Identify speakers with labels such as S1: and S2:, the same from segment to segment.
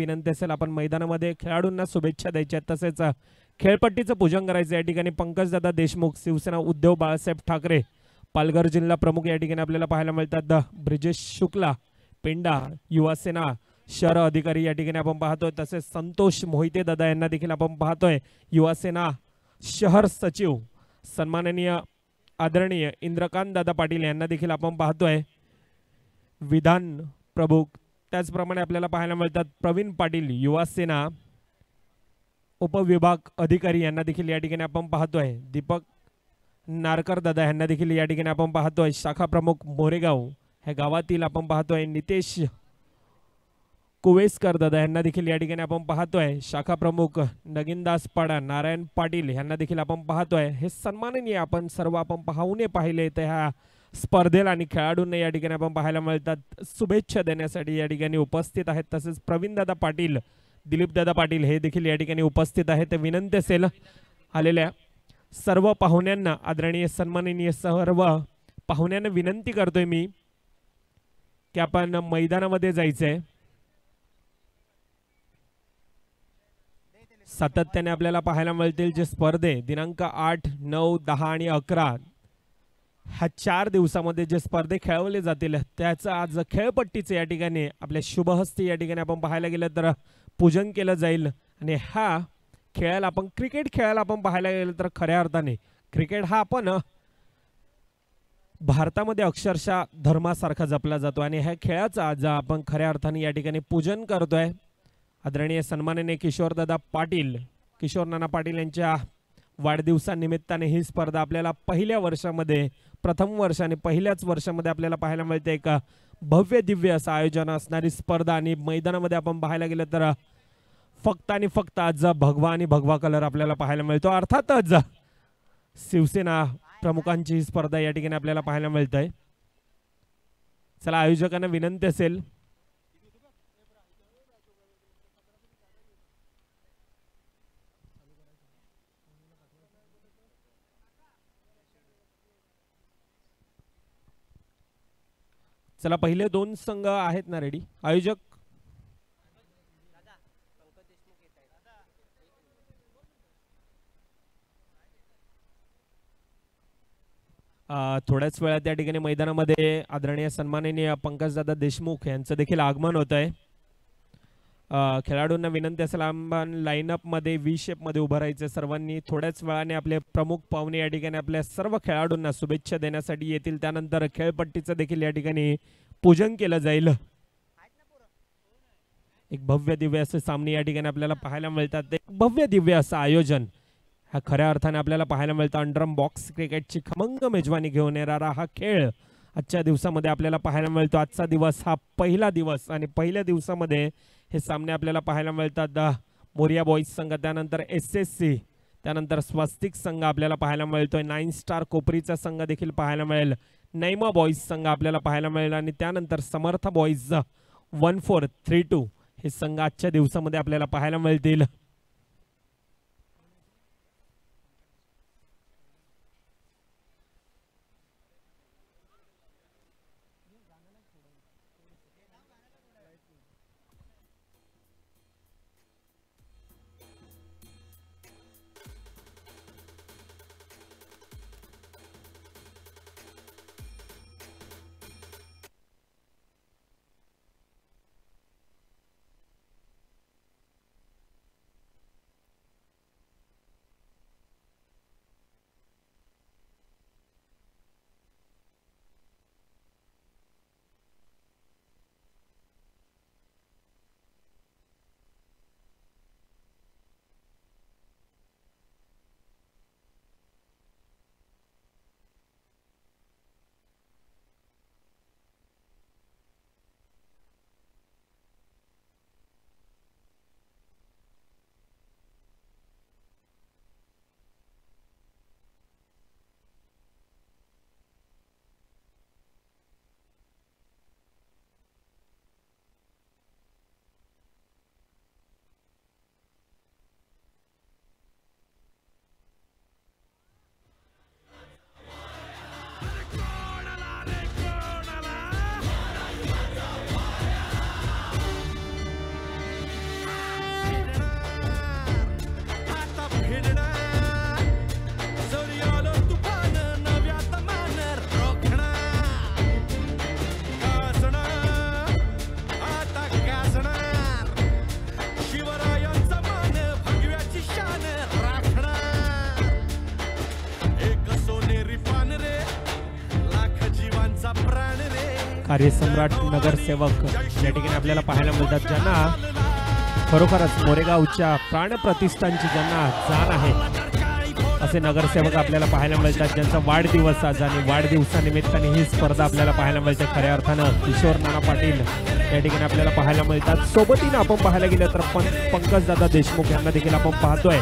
S1: विनंती असेल आपण मैदानामध्ये खेळाडूंना शुभेच्छा द्यायच्या तसेच खेळपट्टीचं पूजन करायचं या ठिकाणी पंकजदादा देशमुख शिवसेना उद्धव बाळासाहेब ठाकरे पालघर जिल्हा प्रमुख या ठिकाणी आपल्याला पाहायला मिळतात ब्रिजेश शुक्ला पेंडा युवासेना शहर अधिकारी या ठिकाणी आपण पाहतोय तसेच संतोष मोहिते दादा यांना देखील आपण पाहतोय युवासेना शहर सचिव सन्माननीय आदरणीय इंद्रकांत दादा पाटील यांना देखील आपण पाहतोय विधान प्रमुख त्याचप्रमाणे आपल्याला पाहायला मिळतात प्रवीण पाटील युवा सेना उपविभाग अधिकारी यांना देखील या ठिकाणी आपण पाहतोय दीपक नारकर दादा यांना देखील या ठिकाणी आपण पाहतोय शाखा प्रमुख मोरेगाव ह्या गावातील आपण पाहतोय नितेश कुवेसकर दादा यांना देखील या ठिकाणी आपण पाहतोय शाखा प्रमुख नगीनदास पाडा नारायण पाटील यांना देखील आपण पाहतोय हे सन्माननीय आपण सर्व आपण पाहूने पाहिले तर ह्या स्पर्धेला आणि खेळाडूंना या ठिकाणी आपण पाहायला मिळतात शुभेच्छा देण्यासाठी या ठिकाणी उपस्थित आहेत तसेच प्रवीणदादा पाटील दिलीपदादा पाटील हे देखील या ठिकाणी उपस्थित आहेत विनंती असेल आलेल्या सर्व पाहुण्यांना आदरणीय सन्माननीय सर्व पाहुण्यांना विनंती करतोय मी की आपण मैदानामध्ये जायचंय सातत्याने आपल्याला पाहायला मिळतील जे स्पर्धे दिनांक आठ नऊ दहा आणि अकरा ह्या चार दिवसामध्ये जे स्पर्धे खेळवले जातील त्याचं आज खेळपट्टीचं या ठिकाणी आपल्या शुभहस्ते या ठिकाणी आपण पाहायला गेलं तर पूजन केलं जाईल आणि हा खेळायला आपण क्रिकेट खेळायला आपण पाहायला गेलं तर खऱ्या अर्थाने क्रिकेट हा आपण भारतामध्ये अक्षरशः धर्मासारखा जपला जातो आणि ह्या खेळाचं आज आपण खऱ्या अर्थाने या ठिकाणी पूजन करतोय आदरणीय सन्माननीय किशोरदादा पाटील किशोर नाना पाटील यांच्या वाढदिवसानिमित्ताने ही स्पर्धा आपल्याला पहिल्या वर्षामध्ये प्रथम वर्ष आणि पहिल्याच वर्षामध्ये आपल्याला पाहायला मिळते एक भव्य दिव्य असं आयोजन असणारी स्पर्धा आणि मैदानामध्ये आपण पाहायला गेलं तर फक्त आणि फक्त आज भगवा आणि भगवा कलर आपल्याला पाहायला मिळतो अर्थातच शिवसेना प्रमुखांची ही स्पर्धा या ठिकाणी आपल्याला पाहायला मिळत आहे चला आयोजकांना विनंती असेल चला पहिले दोन संघ आहेत ना रेडी आयोजक थोड्याच वेळात त्या ठिकाणी मैदानामध्ये आदरणीय सन्माननीय पंकजदादा देशमुख यांचं देखील आगमन होत आहे खेळाडूंना विनंती असेल आम्हाला लाईनअपमध्ये वी मध्ये उभं राहायचं सर्वांनी थोड्याच वेळाने आपले प्रमुख पाहुणे या ठिकाणी आपल्या सर्व खेळाडूंना शुभेच्छा देण्यासाठी येतील त्यानंतर खेळपट्टीचं देखील या ठिकाणी पूजन केलं जाईल एक भव्य दिव्य असे सामने या ठिकाणी आपल्याला पाहायला मिळतात एक भव्य दिव्य असं आयोजन हा खऱ्या अर्थाने आपल्याला पाहायला मिळतं अंडरम बॉक्स क्रिकेटची खमंग मेजवानी घेऊन येणारा हा खेळ आजच्या दिवसामध्ये आपल्याला पाहायला मिळतो आजचा दिवस हा पहिला दिवस आणि पहिल्या दिवसामध्ये हे सामने आपल्याला पाहायला मिळतात द मोरिया बॉईज संघ त्यानंतर एस एस सी त्यानंतर स्वस्तिक संघ आपल्याला पाहायला मिळतोय नाईन स्टार कोपरीचा संघ देखील पाहायला मिळेल नैमा बॉईज संघ आपल्याला पाहायला मिळेल आणि त्यानंतर Samarth boys one four three two हे संघ आजच्या दिवसामध्ये आपल्याला पाहायला मिळतील कार्यसम्राट नगरसेवक या ठिकाणी आपल्याला पाहायला मिळतात ज्यांना खरोखरच मोरेगावच्या प्राणप्रतिष्ठांची ज्यांना जाण आहे असे नगरसेवक आपल्याला पाहायला मिळतात ज्यांचा वाढदिवस आज आणि वाढदिवसानिमित्ताने ही स्पर्धा आपल्याला पाहायला मिळते खऱ्या अर्थानं किशोर नाना पाटील या ठिकाणी आपल्याला पाहायला मिळतात सोबतीनं आपण पाहायला गेलं तर पं पंकजदादा देशमुख यांना देखील आपण पाहतोय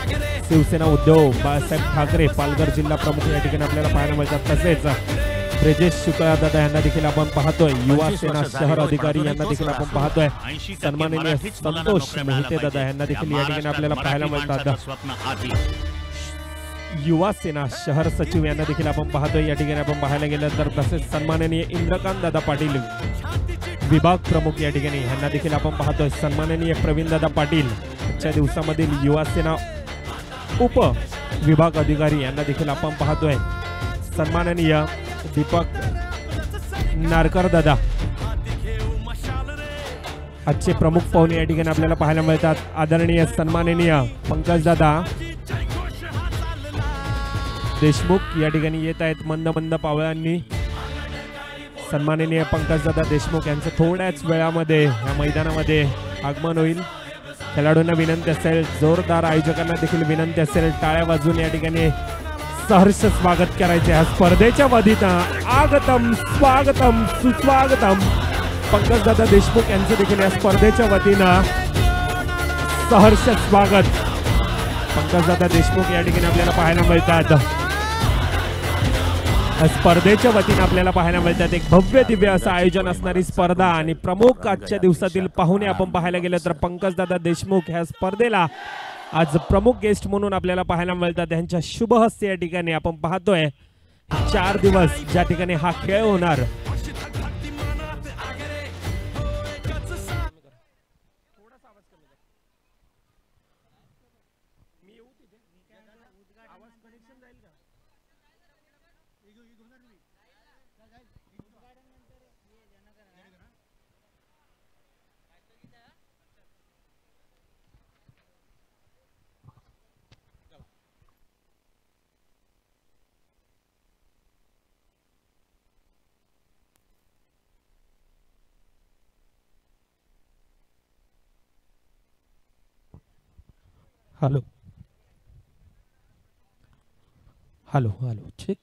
S1: शिवसेना उद्योग बाळासाहेब ठाकरे पालघर जिल्हा प्रमुख या ठिकाणी आपल्याला पाहायला मिळतात तसेच ब्रिजेश शुक्ला दादा यांना देखील आपण पाहतोय युवा सेना शहर अधिकारी यांना देखील आपण पाहतोय सन्माननीय संतोष मोहिते दादा यांना देखील या ठिकाणी आपल्याला पाहायला मिळतात युवा सेना शहर सचिव यांना देखील आपण पाहतोय या ठिकाणी आपण पाहायला गेलं तर तसेच सन्माननीय इंद्रकांत दादा पाटील विभाग प्रमुख या ठिकाणी यांना देखील आपण पाहतोय सन्माननीय प्रवीण दादा पाटील आजच्या दिवसामधील युवा सेना उप विभाग अधिकारी यांना देखील आपण पाहतोय सन्माननीय दीपक नारकर दादा आजचे प्रमुख पाहुणे या ठिकाणी आपल्याला पाहायला मिळतात आदरणीय सन्माननीय पंकज दादा देशमुख या ठिकाणी येत आहेत मंद मंद पावळ्यांनी सन्माननीय दादा देशमुख यांचं थोड्याच वेळामध्ये या मैदानामध्ये आगमन होईल खेळाडूंना विनंती असेल जोरदार आयोजकांना देखील विनंती असेल टाळ्या वाजून या ठिकाणी सहर्ष स्वागत करायचे ह्या स्पर्धेच्या वधीनं आगतम स्वागतम सुस्वागतम पंकजदादा देशमुख यांचं देखील या स्पर्धेच्या वतीनं सहर्ष स्वागत पंकजदादा देशमुख या ठिकाणी आपल्याला पाहायला मिळतात स्पर्धेच्या वतीनं आपल्याला पाहायला मिळतात एक भव्य दिव्य असं आयोजन असणारी स्पर्धा आणि प्रमुख आजच्या दिवसातील पाहुणे आपण पाहायला गेलो तर पंकजदादा देशमुख ह्या स्पर्धेला आज प्रमुख गेस्ट म्हणून आपल्याला पाहायला मिळतात त्यांच्या हस्ते या ठिकाणी आपण पाहतोय चार दिवस ज्या ठिकाणी हा खेळ होणार हॅलो हॅलो हॅलो ठीक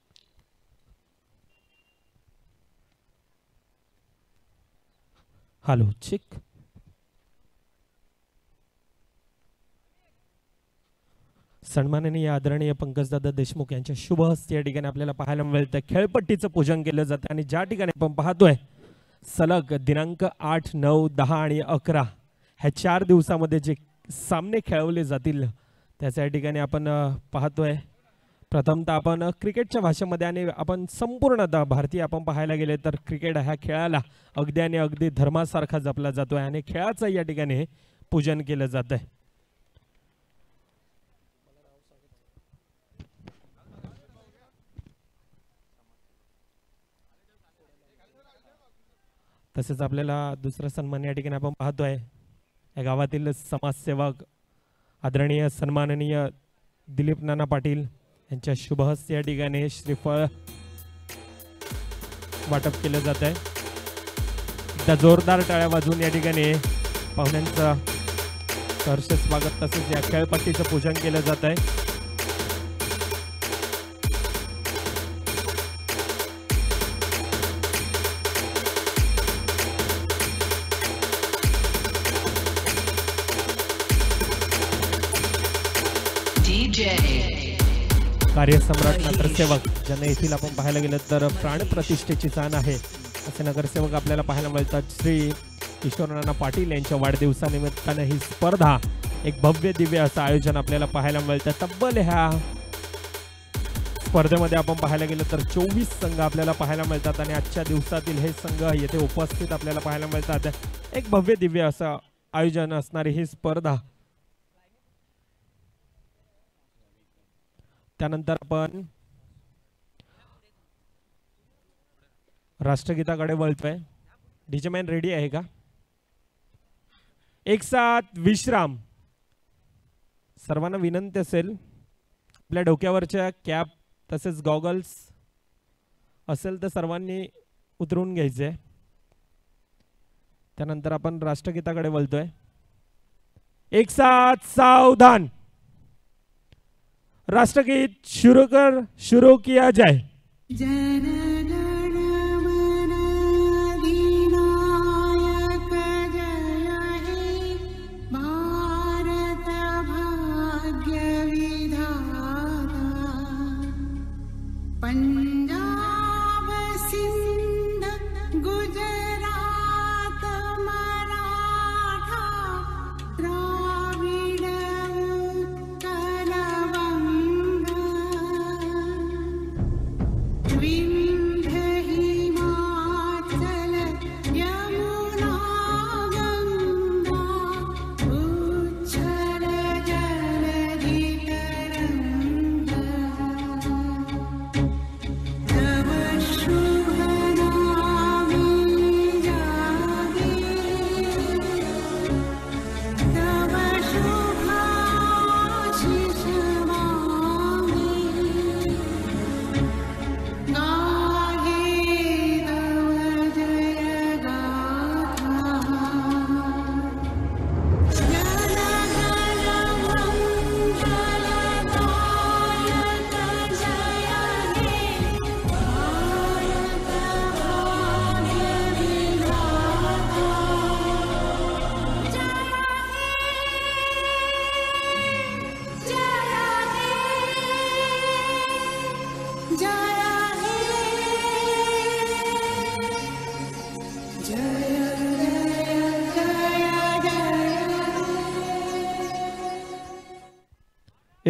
S1: हॅलो ठीक सन्माननीय आदरणीय पंकजदादा देशमुख यांच्या शुभ हस्ते या ठिकाणी आपल्याला पाहायला मिळतं खेळपट्टीचं पूजन केलं जातं आणि ज्या ठिकाणी आपण पाहतोय सलग दिनांक आठ नऊ दहा आणि अकरा ह्या चार दिवसामध्ये जे सामने खेळवले जातील त्याच्या ठिकाणी आपण पाहतोय प्रथमतः आपण क्रिकेटच्या भाषेमध्ये आणि आपण संपूर्णतः भारतीय आपण पाहायला गेले तर क्रिकेट ह्या खेळाला अगदी आणि अगदी धर्मासारखा जपला जातो आहे आणि खेळाचं या ठिकाणी पूजन केलं जात आहे तसेच आपल्याला दुसरा सन्मान या ठिकाणी आपण पाहतोय या गावातील समाजसेवक आदरणीय सन्माननीय दिलीप नाना पाटील यांच्या शुभहस्त या ठिकाणी श्रीफळ वाटप केलं जात आहे एकदा जोरदार टाळ्या वाजून या ठिकाणी पाहुण्यांचं हर्ष स्वागत तसेच या खेळपट्टीचं पूजन केलं जात आहे कार्यसम्राट नगरसेवक ज्यांना येथील आपण पाहायला गेलं तर प्राणप्रतिष्ठेची जाण आहे असे नगरसेवक आपल्याला पाहायला मिळतात श्री किशोरनाना पाटील यांच्या वाढदिवसानिमित्तानं ही स्पर्धा एक भव्य दिव्य असं आयोजन आपल्याला पाहायला मिळतं तब्बल ह्या स्पर्धेमध्ये आपण पाहायला गेलं तर चोवीस संघ आपल्याला पाहायला मिळतात आणि आजच्या दिवसातील हे संघ येथे उपस्थित आपल्याला पाहायला मिळतात एक भव्य दिव्य असं आयोजन असणारी ही स्पर्धा त्यानंतर आपण राष्ट्रगीताकडे वळतोय डिजमॅन रेडी आहे का एक साथ विश्राम सर्वांना विनंती असेल आपल्या डोक्यावरच्या कॅप तसेच गॉगल्स असेल तर सर्वांनी उतरून घ्यायचे त्यानंतर आपण राष्ट्रगीताकडे बोलतोय एक साथ सावधान राष्ट्रगीत शुरू कर शुरू किया जाए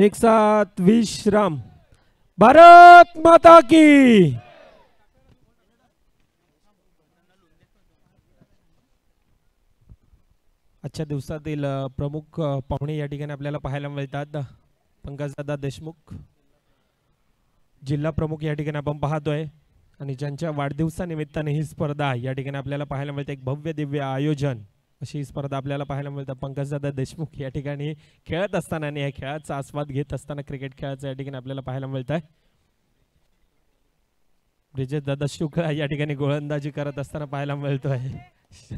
S1: एक साथ विश्राम भारत माता की आजच्या दिवसातील प्रमुख पाहुणे या ठिकाणी आपल्याला पाहायला मिळतात पंकजदादा देशमुख जिल्हा प्रमुख या ठिकाणी आपण पाहतोय आणि ज्यांच्या वाढदिवसानिमित्ताने ही स्पर्धा या ठिकाणी आपल्याला पाहायला मिळते एक भव्य दिव्य आयोजन अशी स्पर्धा आपल्याला पाहायला मिळतात दादा देशमुख या ठिकाणी खेळत असताना आणि या खेळाचा आस्वाद घेत असताना क्रिकेट खेळाचा या ठिकाणी आपल्याला पाहायला मिळत आहे दादा शुक्ला या ठिकाणी गोलंदाजी करत असताना पाहायला मिळतो आहे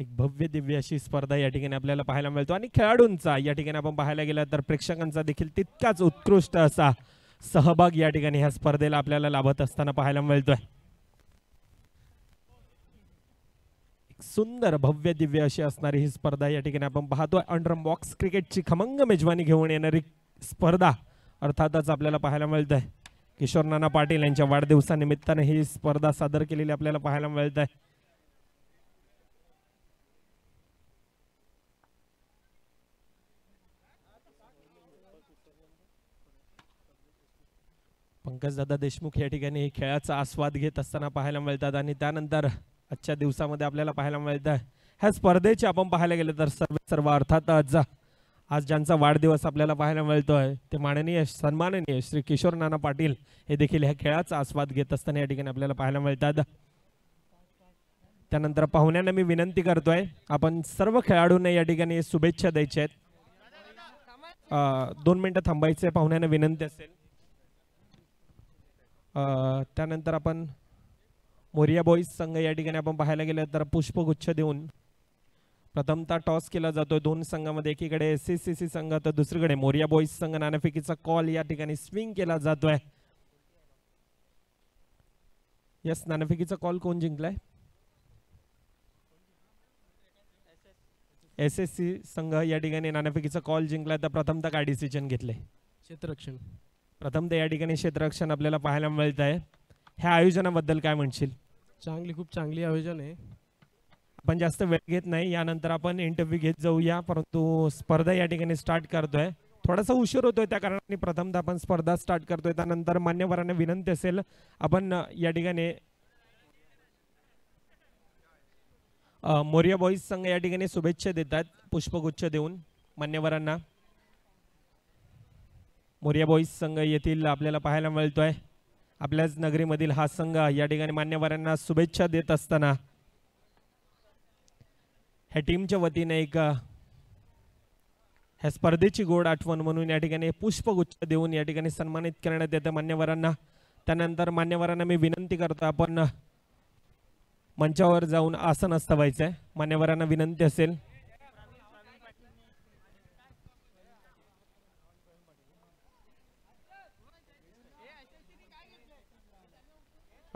S1: एक भव्य दिव्य अशी स्पर्धा या ठिकाणी आपल्याला पाहायला मिळतो आणि खेळाडूंचा या ठिकाणी आपण पाहायला गेला तर प्रेक्षकांचा देखील तितकाच उत्कृष्ट असा सहभाग या ठिकाणी ह्या स्पर्धेला आपल्याला लाभत असताना पाहायला मिळतोय सुंदर भव्य दिव्य अशी असणारी ही स्पर्धा या ठिकाणी आपण पाहतोय अंडर बॉक्स क्रिकेटची खमंग मेजवानी घेऊन येणारी स्पर्धा अर्थातच आपल्याला पाहायला मिळत आहे किशोर नाना पाटील यांच्या वाढदिवसानिमित्ताने ही स्पर्धा सादर केलेली आपल्याला पाहायला मिळत आहे पंकजदादा देशमुख या ठिकाणी खेळाचा आस्वाद घेत असताना पाहायला मिळतात आणि त्यानंतर आजच्या दिवसामध्ये आपल्याला पाहायला मिळत आहे ह्या स्पर्धेचे आपण पाहायला गेलं तर सर्व सर्व अर्थातच आज ज्यांचा वाढदिवस आपल्याला पाहायला मिळतो आहे ते माननीय सन्माननीय श्री किशोर नाना पाटील हे देखील ह्या खेळाचा आस्वाद घेत असताना या ठिकाणी आपल्याला पाहायला मिळतात त्यानंतर पाहुण्यांना मी विनंती करतोय आपण सर्व खेळाडूंना या ठिकाणी शुभेच्छा द्यायच्या आहेत दोन मिनटं थांबायचे पाहुण्यांना विनंती असेल त्यानंतर आपण मोरिया बॉईज संघ या ठिकाणी आपण पाहायला गेलं तर पुष्पगुच्छ देऊन प्रथमतः टॉस केला जातो दोन संघामध्ये एकीकडे एस सी सी संघ तर दुसरीकडे मोरिया बॉईज संघ नाणेफेकीचा कॉल या ठिकाणी स्विंग केला जातोय यस नाणेफेकीचा कॉल कोण जिंकलाय एस एस सी संघ या ठिकाणी नाणेफेकीचा कॉल जिंकलाय तर प्रथमता काय डिसिजन घेतले क्षेत्ररक्षण तर या ठिकाणी क्षेत्ररक्षण आपल्याला पाहायला मिळत आहे ह्या आयोजनाबद्दल काय म्हणशील चांगली खूप चांगली आयोजन आहे आपण जास्त वेळ घेत नाही यानंतर आपण इंटरव्ह्यू घेत जाऊया परंतु स्पर्धा या ठिकाणी स्टार्ट करतोय थोडासा उशीर होतोय त्या कारणाने प्रथमतः आपण स्पर्धा स्टार्ट करतोय त्यानंतर मान्यवरांना विनंती असेल आपण या ठिकाणी मोर्या बॉईज संघ या ठिकाणी शुभेच्छा देतात पुष्पगुच्छ देऊन मान्यवरांना मोर्या बॉईज संघ येथील आपल्याला पाहायला मिळतोय आपल्याच नगरीमधील हा संघ या ठिकाणी मान्यवरांना शुभेच्छा देत असताना ह्या टीमच्या वतीने एक ह्या स्पर्धेची गोड आठवण म्हणून या ठिकाणी पुष्पगुच्छ देऊन या ठिकाणी सन्मानित करण्यात येतं मान्यवरांना त्यानंतर मान्यवरांना मी विनंती करतो आपण मंचावर जाऊन आसन असतवायचं आहे मान्यवरांना विनंती असेल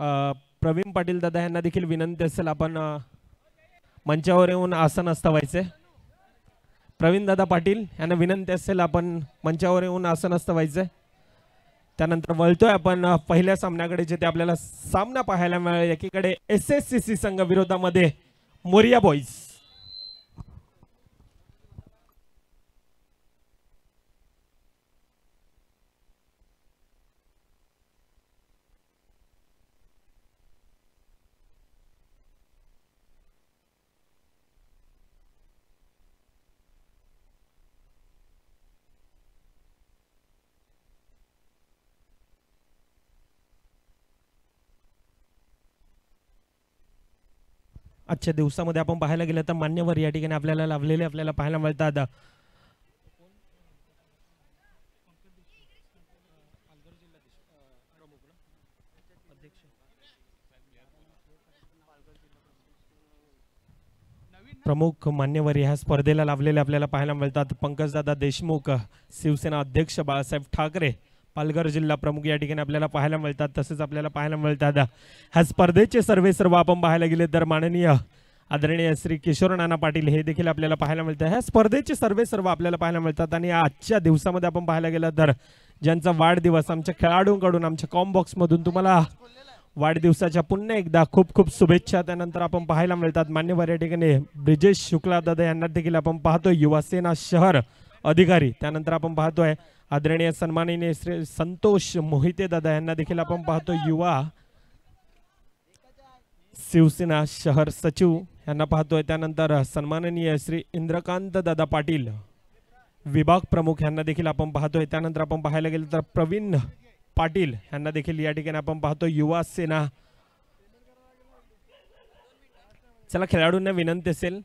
S1: प्रवीण पाटील दादा यांना देखील विनंती असेल आपण मंचावर येऊन आसन व्हायचे प्रवीण दादा पाटील यांना विनंती असेल आपण मंचावर येऊन आसन व्हायचे त्यानंतर वळतोय आपण पहिल्या सामन्याकडे जिथे आपल्याला सामना पाहायला मिळाला एकीकडे एस एस सी सी संघ विरोधामध्ये मोरिया बॉईज आजच्या दिवसामध्ये आपण पाहायला गेलं तर मान्यवर या ठिकाणी आपल्याला लाभलेले आपल्याला पाहायला मिळतात प्रमुख मान्यवर ह्या स्पर्धेला लाभलेले आपल्याला पाहायला मिळतात पंकजदादा देशमुख शिवसेना अध्यक्ष बाळासाहेब ठाकरे पालघर जिल्हा प्रमुख या ठिकाणी आपल्याला पाहायला मिळतात तसेच आपल्याला पाहायला मिळतात ह्या स्पर्धेचे सर्वे सर्व आपण पाहायला गेले तर माननीय आदरणीय श्री किशोर नाना पाटील हे देखील आपल्याला पाहायला मिळतात ह्या स्पर्धेचे सर्वे सर्व आपल्याला पाहायला मिळतात आणि आजच्या दिवसामध्ये आपण पाहायला गेलं तर ज्यांचा वाढदिवस आमच्या खेळाडूंकडून आमच्या कॉमबॉक्समधून तुम्हाला वाढदिवसाच्या पुन्हा एकदा खूप खूप शुभेच्छा त्यानंतर आपण पाहायला मिळतात मान्यवर या ठिकाणी ब्रिजेश शुक्ला दादा यांना देखील आपण पाहतोय युवासेना शहर अधिकारी त्यानंतर आपण पाहतोय आदरणीय सन्माननीय श्री संतोष मोहिते दादा यांना देखील आपण पाहतो युवा शिवसेना शहर सचिव यांना पाहतोय त्यानंतर सन्माननीय श्री इंद्रकांत दादा पाटील विभाग प्रमुख यांना देखील आपण पाहतोय त्यानंतर आपण पाहायला गेलो तर प्रवीण पाटील यांना देखील या ठिकाणी आपण पाहतो युवा सेना चला खेळाडूंना विनंती असेल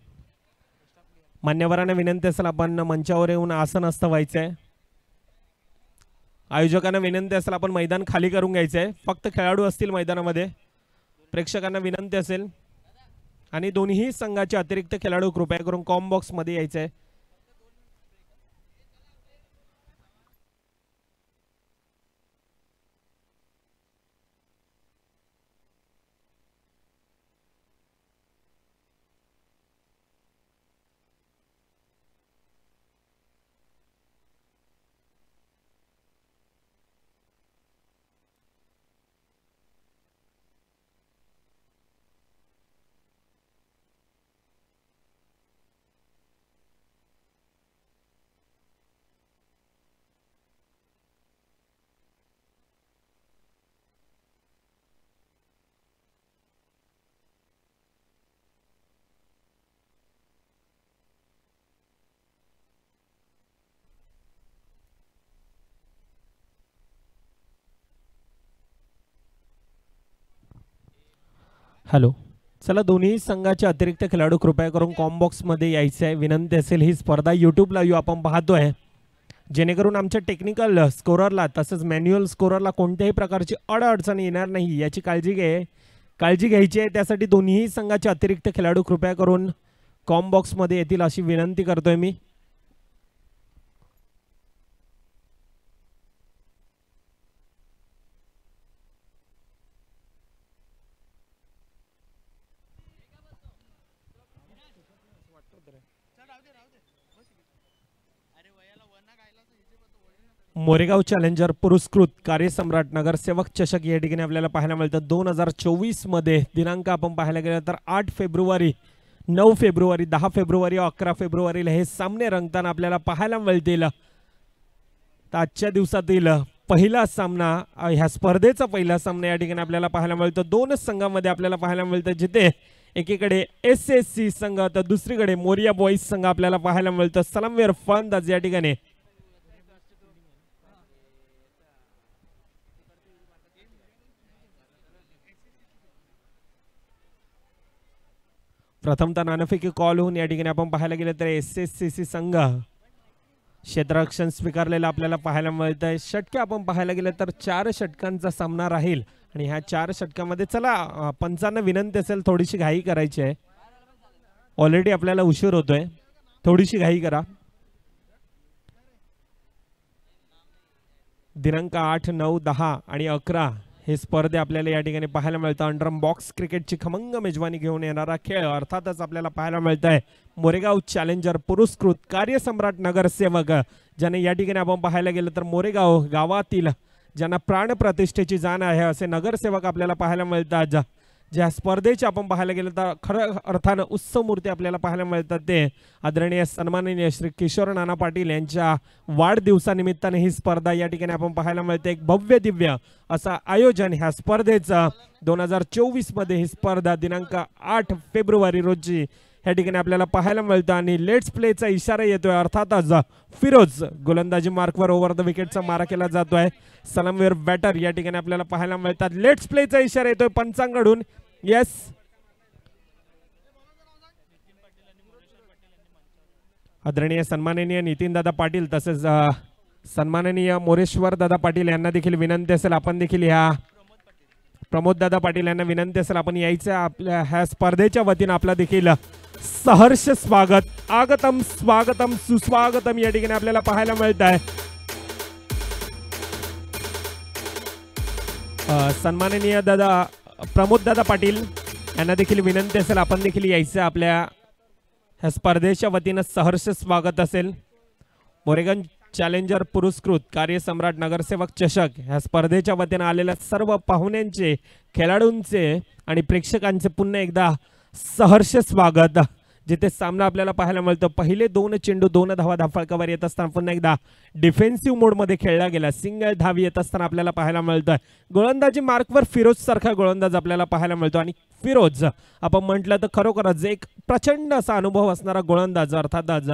S1: मान्यवरांना विनंती असेल आपण मंचावर येऊन आसन असतं व्हायचं आहे आयोजकांना विनंती असेल आपण मैदान खाली करून घ्यायचं आहे फक्त खेळाडू असतील मैदानामध्ये प्रेक्षकांना विनंती असेल आणि दोन्ही संघाचे अतिरिक्त खेळाडू कृपया करून कॉम बॉक्समध्ये यायचं आहे हॅलो चला दोन्ही संघाचे अतिरिक्त खेळाडू कृपया करून कॉमबॉक्समध्ये यायचं आहे विनंती असेल ही स्पर्धा यूट्यूबला येऊ आपण पाहतो आहे जेणेकरून आमच्या टेक्निकल स्कोररला तसंच मॅन्युअल स्कोररला कोणत्याही प्रकारची अडअडचण येणार नाही याची काळजी घे काळजी घ्यायची आहे त्यासाठी दोन्ही संघाचे अतिरिक्त खेळाडू कृपया करून कॉमबॉक्समध्ये येतील अशी विनंती करतोय मी मोरेगाव चॅलेंजर पुरस्कृत कार्यसम्राट नगरसेवक चषक या ठिकाणी आपल्याला पाहायला मिळतं दोन हजार चोवीसमध्ये दिनांक आपण पाहायला गेलं तर आठ फेब्रुवारी नऊ फेब्रुवारी दहा फेब्रुवारी अकरा फेब्रुवारीला हे सामने रंगताना आपल्याला पाहायला मिळतील तर आजच्या दिवसातील पहिला सामना ह्या स्पर्धेचा पहिला सामना या ठिकाणी आपल्याला पाहायला मिळतो दोनच संघामध्ये आपल्याला पाहायला मिळतं जिथे एकीकडे एस एस सी संघ तर दुसरीकडे मोरिया बॉईज संघ आपल्याला पाहायला मिळतं सलामवेअर फलंदाज या ठिकाणी प्रथमतः नाणफेकी कॉल होऊन या ठिकाणी आपण पाहायला गेलं तर एस एस सी सी संघ क्षेत्ररक्षण स्वीकारलेलं आपल्याला पाहायला मिळत आहे षटके आपण पाहायला गेलं तर चार षटकांचा सामना राहील आणि ह्या चार षटकामध्ये चला पंचांना विनंती असेल थोडीशी घाई करायची आहे ऑलरेडी आपल्याला उशीर होतोय थोडीशी घाई करा दिनांक आठ नऊ दहा आणि अकरा हे स्पर्धे आपल्याला या ठिकाणी पाहायला मिळतं अंडरम बॉक्स क्रिकेटची खमंग मेजवानी घेऊन येणारा खेळ अर्थातच आपल्याला पाहायला मिळत आहे मोरेगाव चॅलेंजर पुरस्कृत कार्यसम्राट नगरसेवक ज्याने या ठिकाणी आपण पाहायला गेलं तर मोरेगाव गावातील ज्यांना प्राणप्रतिष्ठेची जाण आहे असे नगरसेवक आपल्याला पाहायला मिळतात ज्या स्पर्धेचे आपण पाहायला गेलं तर खरं अर्थानं उत्सव मूर्ती आपल्याला पाहायला मिळतात ते आदरणीय सन्माननीय श्री किशोर नाना पाटील यांच्या वाढदिवसानिमित्ताने ही स्पर्धा या ठिकाणी आपण पाहायला मिळते एक भव्य दिव्य असं आयोजन ह्या स्पर्धेचं दोन हजार चोवीसमध्ये ही स्पर्धा दिनांक आठ फेब्रुवारी रोजी या ठिकाणी आपल्याला पाहायला मिळतं आणि लेट्स प्लेचा इशारा येतोय अर्थातच फिरोज गोलंदाजी मार्कवर ओव्हर द विकेटचा मारा केला जातोय सलामवीर बॅटर या ठिकाणी आपल्याला पाहायला मिळतात लेट्स प्लेचा इशारा येतोय पंचांकडून येस आदरणीय सन्माननीय दादा पाटील तसेच सन्माननीय मोरेश्वर दादा पाटील यांना देखील विनंती असेल आपण देखील ह्या दादा पाटील यांना विनंती असेल आपण यायचं आपल्या ह्या स्पर्धेच्या वतीनं आपला देखील सहर्ष स्वागत आगतम स्वागतम सुस्वागतम या ठिकाणी आपल्याला पाहायला मिळत आहे सन्माननीय दादा प्रमोददादा पाटील यांना देखील विनंती असेल आपण देखील यायचं आपल्या ह्या स्पर्धेच्या वतीनं सहर्ष स्वागत असेल मोरेगंज चॅलेंजर पुरस्कृत कार्यसम्राट नगरसेवक चषक ह्या स्पर्धेच्या वतीनं आलेल्या सर्व पाहुण्यांचे खेळाडूंचे आणि प्रेक्षकांचे पुन्हा एकदा सहर्ष स्वागत जिथे सामना आपल्याला पाहायला मिळतो पहिले दोन चेंडू दोन धावा धाफळकावर येत असताना पुन्हा एकदा डिफेन्सिव्ह मोडमध्ये खेळला गेला सिंगल धाव येत असताना आपल्याला पाहायला मिळतोय गोलंदाजी मार्कवर फिरोज सारखा गोलंदाज आपल्याला पाहायला मिळतो आणि फिरोज आपण म्हटलं तर खरोखरच एक प्रचंड असा अनुभव असणारा गोलंदाज अर्थातच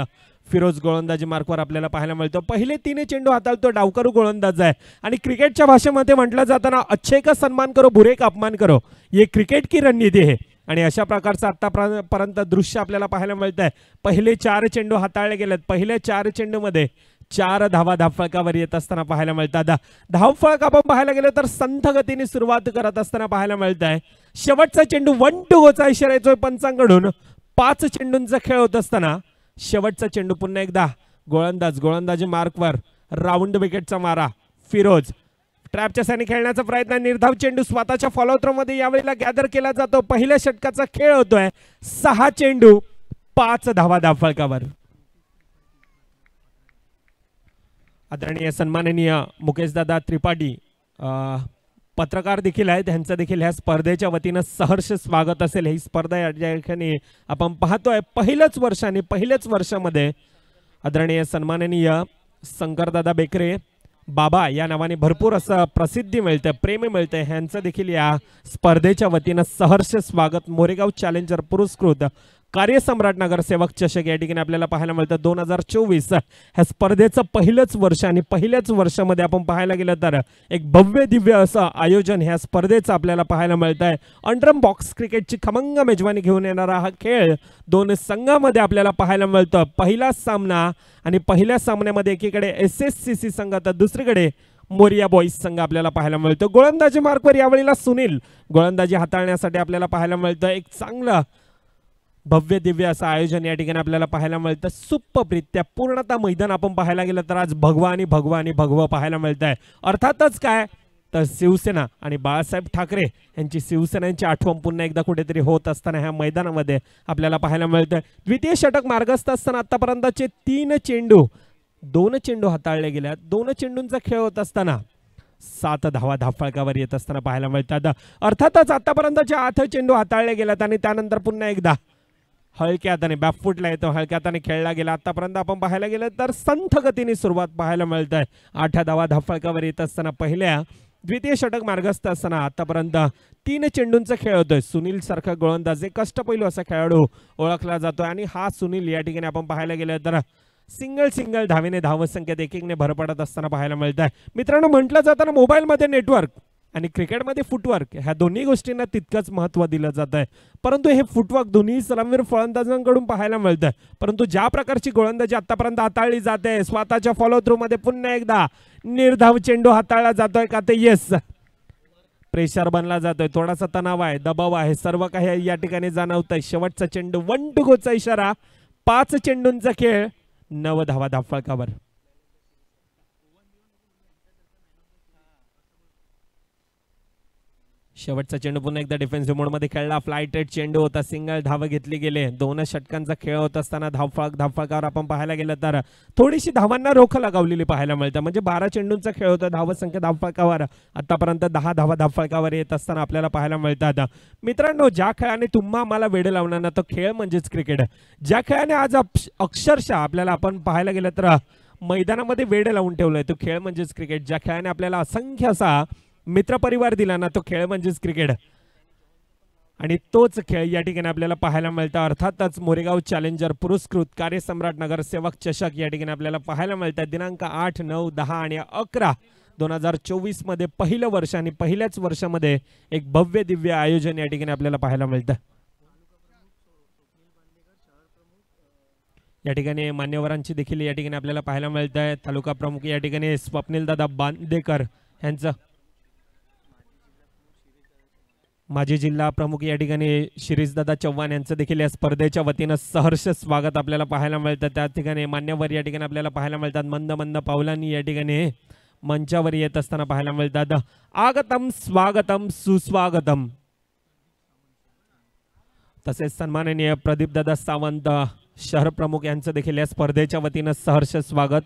S1: फिरोज गोलंदाजी मार्कवर आपल्याला पाहायला मिळतो पहिले तिने चेंडू हाताळतो डावकरू गोलंदाज आहे आणि क्रिकेटच्या भाषेमध्ये म्हटलं जाताना अच्छे का सन्मान करो बुरे का अपमान करो ये क्रिकेट की रणनीती आहे आणि अशा प्रकारचं आत्तापर्यंत दृश्य आपल्याला पाहायला मिळत आहे पहिले चार चेंडू हाताळले गेलेत पहिल्या चार चेंडूमध्ये चार धावा धावफळकावर येत असताना पाहायला मिळतात धावफळक आपण पाहायला गेलो तर संथ गतीने सुरुवात करत असताना पाहायला मिळत आहे शेवटचा चेंडू वन टू गोचा इशारा येतोय पंचांकडून पाच चेंडूंचा खेळ होत असताना शेवटचा चेंडू पुन्हा एकदा गोलंदाज गोळंदाजी मार्कवर राऊंड विकेटचा मारा फिरोज ट्रॅपच्या सॅनी खेळण्याचा प्रयत्न निर्धाव चेंडू स्वतःच्या फॉलो मध्ये यावेळेला गॅदर केला जातो पहिल्या षटकाचा खेळ होतोय सहा चेंडू पाच धावा धाव आदरणीय सन्माननीय दादा त्रिपाठी पत्रकार देखील आहेत त्यांचं देखील ह्या स्पर्धेच्या वतीनं सहर्ष स्वागत असेल ही स्पर्धा या ठिकाणी आपण पाहतोय पहिल्याच वर्षाने पहिल्याच वर्षामध्ये आदरणीय सन्माननीय शंकरदादा बेकरे बाबा या नावाने भरपूर असं प्रसिद्धी मिळते प्रेम मिळते ह्यांचं देखील या स्पर्धेच्या वतीनं सहर्ष स्वागत मोरेगाव चॅलेंजर पुरस्कृत कार्यसम्राट नगरसेवक चषक या ठिकाणी आपल्याला पाहायला मिळतं दोन हजार चोवीस ह्या स्पर्धेचं पहिलंच वर्ष आणि पहिल्याच वर्षामध्ये आपण पाहायला गेलं तर एक भव्य दिव्य असं आयोजन ह्या स्पर्धेचं आपल्याला पाहायला मिळतंय आहे अंड्रम बॉक्स क्रिकेटची खमंग मेजवानी घेऊन येणारा हा खेळ दोन संघामध्ये आपल्याला पाहायला मिळतं पहिला सामना आणि पहिल्या सामन्यामध्ये एकीकडे एस एस सी सी संघ तर दुसरीकडे मोरिया बॉईज संघ आपल्याला पाहायला मिळतो गोलंदाजी मार्कवर यावेळीला सुनील गोलंदाजी हाताळण्यासाठी आपल्याला पाहायला मिळतं एक चांगलं भव्य दिव्य असं आयोजन या ठिकाणी आपल्याला पाहायला मिळतं सुप्पप्रित्या पूर्णतः मैदान आपण पाहायला गेलं तर आज भगवा आणि भगवा आणि भगवा पाहायला मिळत आहे अर्थातच काय तर शिवसेना आणि बाळासाहेब ठाकरे यांची शिवसेनांची आठवण पुन्हा एकदा कुठेतरी होत असताना ह्या मैदानामध्ये आपल्याला पाहायला मिळतं द्वितीय षटक मार्गस्थ असताना आतापर्यंतचे तीन चेंडू दोन चेंडू हाताळले गेल्या दोन चेंडूंचा खेळ होत असताना सात धावा धावफळकावर येत असताना पाहायला मिळतात अर्थातच आतापर्यंतचे आठ चेंडू हाताळले गेल्यात आणि त्यानंतर पुन्हा एकदा हलक्या हाताने बॅकफुटला येतो हलक्या हाताने खेळला गेला आतापर्यंत आपण पाहायला गेलं तर संथ गतीने सुरुवात पाहायला मिळत आहे आठ्या धावा धाफळकावर येत असताना पहिल्या द्वितीय षटक मार्गस्थ असताना आतापर्यंत तीन चेंडूंचा खेळ होतोय सुनील सारखा गोळंदाज एक कष्टपैलू असा खेळाडू ओळखला जातोय आणि हा सुनील या ठिकाणी आपण पाहायला गेलं तर सिंगल सिंगल धावीने धावसंख्येत एक एकने भर असताना पाहायला मिळत आहे मित्रांनो म्हटलं जाताना मोबाईलमध्ये नेटवर्क आणि क्रिकेटमध्ये फुटवर्क ह्या दोन्ही गोष्टींना तितकंच महत्त्व दिलं जात आहे परंतु हे फुटवर्क दोन्ही सलामीवर फलंदाजांकडून पाहायला मिळतं परंतु ज्या प्रकारची गोलंदाजी आतापर्यंत हाताळली जाते स्वतःच्या फॉलो थ्रूमध्ये पुन्हा एकदा निर्धाव चेंडू हाताळला जातोय का ते येस प्रेशर बनला जातोय थोडासा तणाव आहे दबाव आहे सर्व काही या ठिकाणी जाणवत आहे शेवटचा चेंडू वन टू गोचा इशारा पाच चेंडूंचा खेळ नव धावा धाफळकावर शेवटचा चेंडू पुन्हा एकदा डिफेन्सिव्ह मोडमध्ये खेळला फ्लायटेड चेंडू होता सिंगल धाव घेतली गेले दोनच षटकांचा खेळ होत असताना धावफळ धावफळकावर आपण पाहायला गेलं तर थोडीशी धावांना रोख लगावलेली पाहायला मिळतं म्हणजे बारा चेंडूंचा खेळ होता धावसंख्या संख्या धावफळकावर आतापर्यंत दहा धावा धावफळकावर येत असताना आपल्याला पाहायला मिळतात मित्रांनो ज्या खेळाने तुम्हा आम्हाला वेळ लावणार ना तो खेळ म्हणजेच क्रिकेट ज्या खेळाने आज अक्षरशः आपल्याला आपण पाहायला गेलं तर मैदानामध्ये वेळ लावून ठेवलाय तो खेळ म्हणजेच क्रिकेट ज्या खेळाने आपल्याला असंख्य असा मित्रपरिवार दिला ना तो खेळ म्हणजेच क्रिकेट आणि तोच खेळ या ठिकाणी आपल्याला पाहायला मिळतं अर्थातच मोरेगाव चॅलेंजर पुरस्कृत कार्यसम्राट नगरसेवक चषक या ठिकाणी आपल्याला पाहायला मिळतंय दिनांक आठ नऊ दहा आणि अकरा दोन हजार चोवीसमध्ये पहिलं वर्ष आणि पहिल्याच वर्षामध्ये एक भव्य दिव्य आयोजन या ठिकाणी आपल्याला पाहायला मिळतं या ठिकाणी मान्यवरांची देखील या ठिकाणी आपल्याला पाहायला मिळत तालुका प्रमुख या ठिकाणी दादा बांदेकर यांचं माजी जिल्हा प्रमुख या ठिकाणी शिरीषदादा चव्हाण यांचं देखील या स्पर्धेच्या वतीनं सहर्ष स्वागत आपल्याला पाहायला मिळतं त्या ठिकाणी मान्यवर या ठिकाणी आपल्याला पाहायला मिळतात मंद मंद पावलांनी या ठिकाणी मंचावर येत असताना पाहायला मिळतात आगतम स्वागतम सुस्वागतम तसेच सन्माननीय प्रदीपदादा सावंत शहर प्रमुख यांचं देखील या स्पर्धेच्या वतीनं सहर्ष स्वागत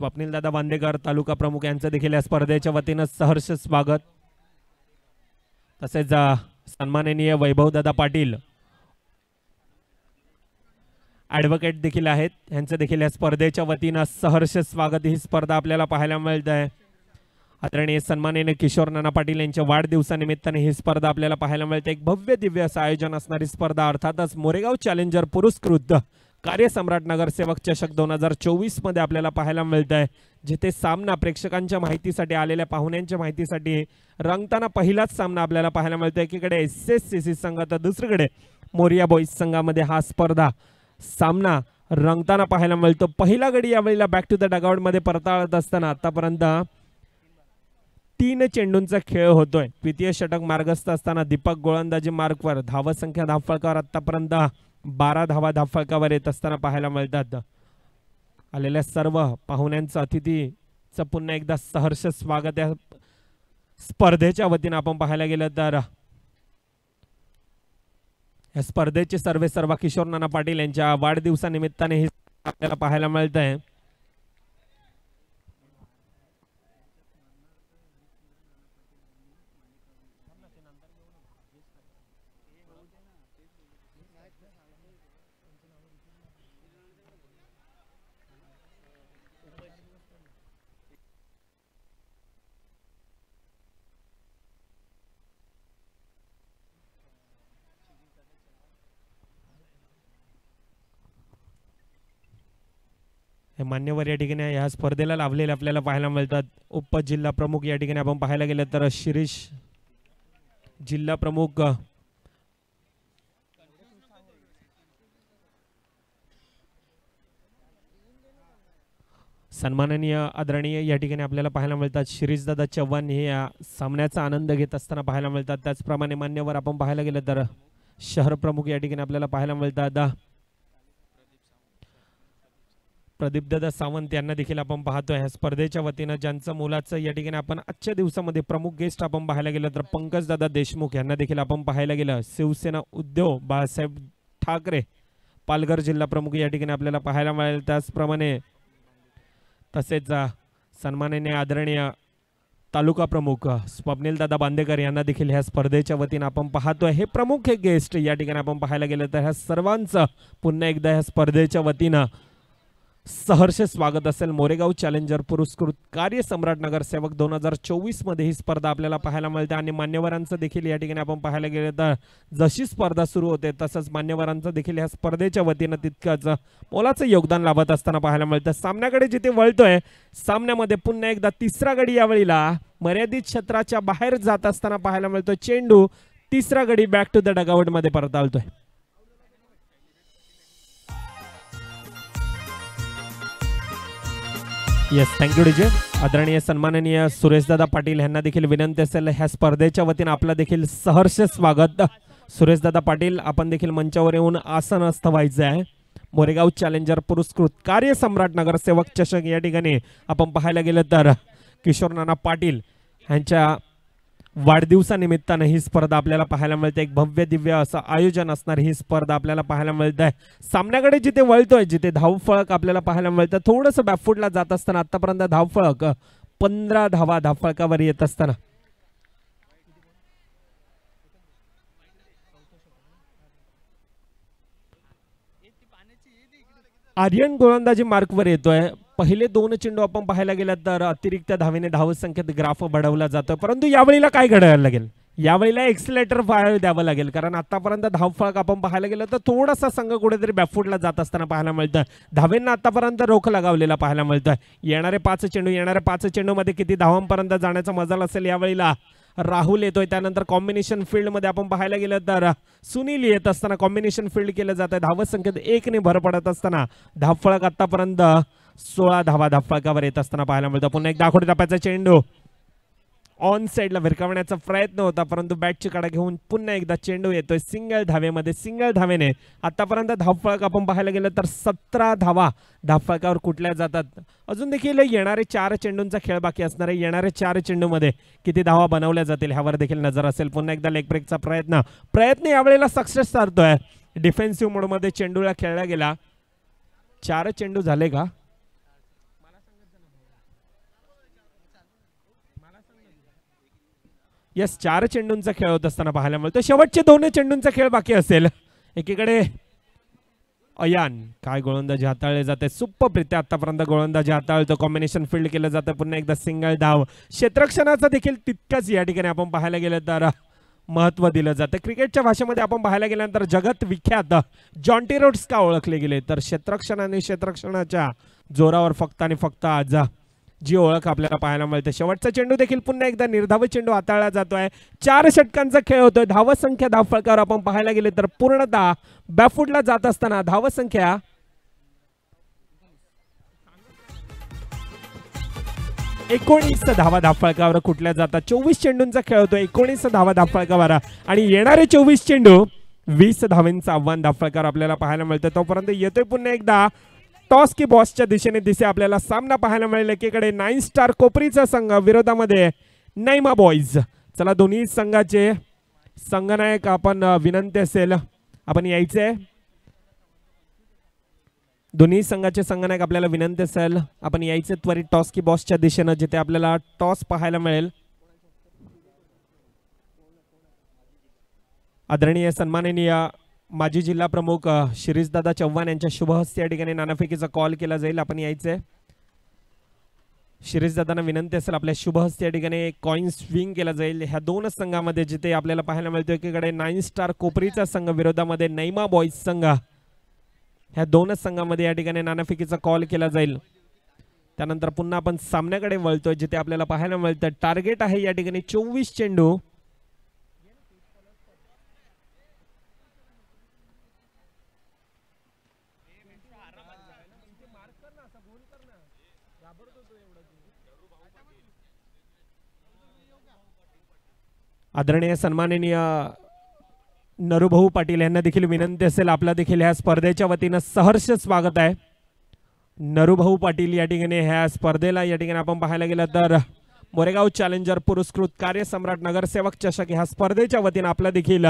S1: दादा बांदेकर तालुका प्रमुख यांचं देखील या स्पर्धेच्या वतीनं सहर्ष स्वागत तसेच सन्माननीय वैभवदादा पाटील ॲडव्होकेट देखील आहेत यांचं देखील या स्पर्धेच्या वतीनं सहर्ष स्वागत ही स्पर्धा आपल्याला पाहायला मिळत आहे आदरणीय सन्माननीय किशोर नाना पाटील यांच्या वाढदिवसानिमित्ताने ही स्पर्धा आपल्याला पाहायला मिळते एक भव्य दिव्य असं आयोजन असणारी स्पर्धा अर्थातच मोरेगाव चॅलेंजर पुरस्कृत कार्यसम्राट नगरसेवक चषक दोन हजार चोवीसमध्ये आपल्याला पाहायला मिळत आहे जिथे सामना प्रेक्षकांच्या माहितीसाठी आलेल्या पाहुण्यांच्या माहितीसाठी रंगताना पहिलाच सामना आपल्याला पाहायला मिळतो एकीकडे एस एस सी सी संघ तर दुसरीकडे मोरिया बॉईज संघामध्ये हा स्पर्धा सामना रंगताना पाहायला मिळतो पहिला गडी यावेळीला बॅक टू द डगावटमध्ये परताळत असताना आतापर्यंत तीन चेंडूंचा खेळ होतोय द्वितीय षटक मार्गस्थ असताना दीपक गोलंदाजी मार्गवर धावसंख्या धावफळकावर आतापर्यंत बारा धावा धाफळकावर येत असताना पाहायला मिळतात आलेल्या सर्व पाहुण्यांचं अतिथीचं पुन्हा एकदा सहर्ष स्वागत या स्पर्धेच्या वतीनं आपण पाहायला गेलं तर या स्पर्धेचे सर्वे सर्व किशोर नाना पाटील यांच्या वाढदिवसानिमित्ताने हे आपल्याला पाहायला मिळत आहे मान्यवर या ठिकाणी ह्या स्पर्धेला लावलेले आपल्याला पाहायला मिळतात उपजिल्हा प्रमुख या ठिकाणी आपण पाहायला गेलं तर शिरीष जिल्हा प्रमुख सन्माननीय आदरणीय या ठिकाणी आपल्याला पाहायला मिळतात शिरीषदादा चव्हाण हे या सामन्याचा आनंद घेत असताना पाहायला मिळतात त्याचप्रमाणे मान्यवर आपण पाहायला गेलं तर शहर प्रमुख या ठिकाणी आपल्याला पाहायला मिळतात प्रदीपदादा सावंत यांना देखील आपण पाहतोय ह्या स्पर्धेच्या वतीनं ज्यांचं मुलाचं या ठिकाणी आपण आजच्या दिवसामध्ये प्रमुख गेस्ट आपण पाहायला गेलो तर पंकजदादा देशमुख यांना देखील आपण पाहायला गेलं शिवसेना उद्योग बाळासाहेब ठाकरे पालघर जिल्हा प्रमुख या ठिकाणी आपल्याला पाहायला मिळेल त्याचप्रमाणे तसेच सन्माननीय आदरणीय तालुका प्रमुख स्वप्नील दादा बांदेकर यांना देखील ह्या स्पर्धेच्या वतीनं आपण पाहतोय हे प्रमुख हे गेस्ट या ठिकाणी आपण पाहायला गेलं तर ह्या सर्वांचं पुन्हा एकदा ह्या स्पर्धेच्या वतीनं सहर्ष स्वागत असेल मोरेगाव चॅलेंजर पुरस्कृत सम्राट नगरसेवक दोन हजार मध्ये ही स्पर्धा आपल्याला पाहायला मिळते आणि मान्यवरांचं देखील या ठिकाणी आपण पाहायला गेलं तर जशी स्पर्धा सुरू होते तसंच मान्यवरांचं देखील या स्पर्धेच्या वतीनं तितकंच मोलाचं योगदान लाभत असताना पाहायला मिळतं सामन्याकडे जिथे वळतोय सामन्यामध्ये पुन्हा एकदा तिसरा गडी यावेळीला मर्यादित क्षेत्राच्या बाहेर जात असताना पाहायला मिळतोय चेंडू तिसरा गडी बॅक टू द डगावटमध्ये परत आलतोय येस थँक्यू डीजे आदरणीय सन्माननीय सुरेशदादा पाटील यांना देखील विनंती असेल ह्या स्पर्धेच्या वतीनं आपलं देखील सहर्ष स्वागत सुरेशदादा पाटील आपण देखील मंचावर येऊन आसनस्थ व्हायचं आहे मोरेगाव चॅलेंजर पुरस्कृत सम्राट नगरसेवक चषक या ठिकाणी आपण पाहायला गेलं तर किशोर नाना पाटील यांच्या वाढदिवसानिमित्तानं ही स्पर्धा आपल्याला पाहायला मिळते एक भव्य दिव्य असं आयोजन असणार ही स्पर्धा आपल्याला पाहायला मिळत आहे सामन्याकडे जिथे वळतोय जिथे धावफळक आपल्याला पाहायला मिळतं थोडस बॅकफुटला जात असताना आतापर्यंत धावफळक पंधरा धावा धावफळकावर येत असताना आर्यन गोलंदाजी मार्कवर येतोय पहिले दोन चेंडू आपण पाहायला गेला तर अतिरिक्त धावीने धावत संख्येत ग्राफ बढवला जातो परंतु यावेळीला काय घडायला लागेल यावेळीला एक्सिलेटर फाळ द्यावं लागेल कारण आतापर्यंत धाव फळक आपण पाहायला गेलं तर थोडासा संघ कुठेतरी बॅफूटला जात असताना पाहायला मिळतं धावेंना आतापर्यंत रोख लगावलेला पाहायला मिळतं येणारे पाच चेंडू येणाऱ्या पाच चेंडूमध्ये किती धावांपर्यंत जाण्याचा मजा असेल यावेळीला राहुल येतोय त्यानंतर कॉम्बिनेशन फील्डमध्ये आपण पाहायला गेलं तर सुनील येत असताना कॉम्बिनेशन फील्ड केलं आहे धावत संख्येत एकने भर पडत असताना फळक आतापर्यंत सोळा धावा धापकावर येत असताना पाहायला मिळतो पुन्हा एक दाखोडी धापायचा चेंडू ऑन साईडला भिरकावण्याचा प्रयत्न होता परंतु बॅटची कडा घेऊन पुन्हा एकदा चेंडू येतोय सिंगल धावेमध्ये सिंगल धावेने आतापर्यंत धावफळक आपण पाहायला गेलं तर सतरा धावा धावफळकावर कुठल्या जातात अजून देखील येणारे चार चेंडूंचा खेळ बाकी असणारे येणारे चार चेंडूमध्ये किती धावा बनवल्या जातील ह्यावर देखील नजर असेल पुन्हा एकदा लेग ब्रेकचा प्रयत्न प्रयत्न यावेळेला सक्सेस ठरतोय डिफेन्सिव्ह मोडमध्ये चेंडूला खेळला गेला चार चेंडू झाले का यस चार चेंडूंचा खेळ होत असताना पाहायला मिळतो शेवटचे दोन चेंडूंचा खेळ बाकी असेल एकीकडे अयान काय गोलंदाजी हाताळले जाते सुप्पप्रित्या आतापर्यंत गोलंदाजी हाताळतो कॉम्बिनेशन फील्ड केलं जातं पुन्हा एकदा सिंगल धाव क्षेत्रक्षणाचा देखील तितकंच या ठिकाणी आपण पाहायला गेलं तर महत्त्व दिलं जातं क्रिकेटच्या भाषेमध्ये आपण पाहायला गेल्यानंतर जगत विख्यात जॉन्टी रोड्स का ओळखले गेले तर क्षेत्रक्षण आणि क्षेत्रक्षणाच्या जोरावर फक्त आणि फक्त आज जी ओळख आपल्याला पाहायला मिळते शेवटचा चेंडू देखील पुन्हा एकदा निर्धाव चेंडू हाताळला जातोय चार षटकांचा खेळ होतोय संख्या धावफळकावर आपण पाहायला गेले तर पूर्णतः बॅफुटला जात असताना धावसंख्या एकोणीस धावा धाफळकावर कुठल्या जातात चोवीस चेंडूंचा खेळ होतो एकोणीस धावा धाफळकावर आणि येणारे चोवीस चेंडू वीस धावेंचं आव्हान धाफळकावर आपल्याला पाहायला मिळतं तोपर्यंत येतोय पुन्हा एकदा टॉस की बॉसच्या दिशेने दिसे आपल्याला सामना पाहायला मिळेल एकीकडे नाईन स्टार कोपरीचा संघ विरोधामध्ये नैमा बॉईज चला दोन्ही संघाचे संघनायक आपण विनंती असेल आपण यायचे दोन्ही संघाचे संघनायक आपल्याला विनंती असेल आपण यायचे त्वरित टॉस की बॉसच्या दिशेनं जिथे आपल्याला टॉस पाहायला मिळेल आदरणीय सन्माननीय माजी जिल्हा प्रमुख शिरीषदादा चव्हाण यांच्या शुभ या ठिकाणी नानाफेकीचा कॉल केला जाईल आपण यायचं आहे शिरीषदादांना विनंती असेल आपल्या शुभ हस्ते या ठिकाणी कॉईन स्विंग केला जाईल ह्या दोनच संघामध्ये जिथे आपल्याला पाहायला मिळतो एकीकडे नाईन स्टार कोपरीचा संघ विरोधामध्ये नैमा बॉईज संघ ह्या दोनच संघामध्ये या ठिकाणी नानाफिकीचा कॉल केला जाईल त्यानंतर पुन्हा आपण सामन्याकडे वळतोय जिथे आपल्याला पाहायला मिळतं टार्गेट आहे या ठिकाणी चोवीस चेंडू आदरणीय सन्माननीय नरुभाऊ पाटील यांना देखील विनंती असेल आपला देखील ह्या स्पर्धेच्या वतीनं सहर्ष स्वागत आहे नरुभाऊ पाटील या ठिकाणी ह्या स्पर्धेला या ठिकाणी आपण पाहायला गेलं तर मोरेगाव चॅलेंजर पुरस्कृत कार्यसम्राट नगरसेवक चषक ह्या स्पर्धेच्या वतीनं आपलं देखील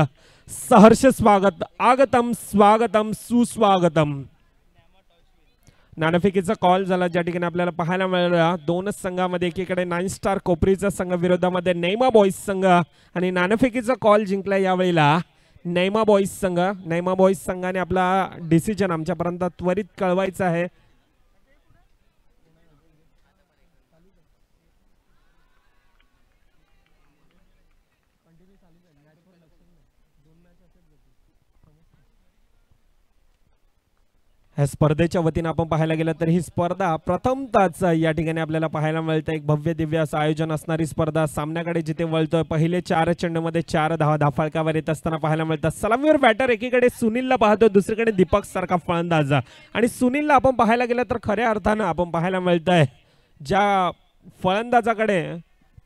S1: सहर्ष स्वागत आगतम स्वागतम सुस्वागतम नाणफेकीचा कॉल झाला ज्या ठिकाणी आपल्याला पाहायला मिळाला दोनच संघामध्ये एकीकडे नाईन स्टार कोपरीचा संघ विरोधामध्ये नैमा बॉईज संघ आणि नाणफेकीचा कॉल जिंकला यावेळेला नैमा बॉईज संघ नैमा बॉईज संघाने आपला डिसिजन आमच्यापर्यंत त्वरित कळवायचा आहे या स्पर्धेच्या वतीनं आपण पाहायला गेलं तर ही स्पर्धा प्रथमताच या ठिकाणी आपल्याला पाहायला मिळतं एक भव्य दिव्य असं आयोजन असणारी स्पर्धा सामन्याकडे जिथे वळतोय पहिले चार चेंडूमध्ये चार धावा धाफाळकावर येत असताना पाहायला मिळतात सलामीवर बॅटर एकीकडे सुनीलला पाहतो दुसरीकडे दीपक सारखा फलंदाज आणि सुनीलला आपण पाहायला गेलं तर खऱ्या अर्थानं आपण पाहायला मिळतंय ज्या फलंदाजाकडे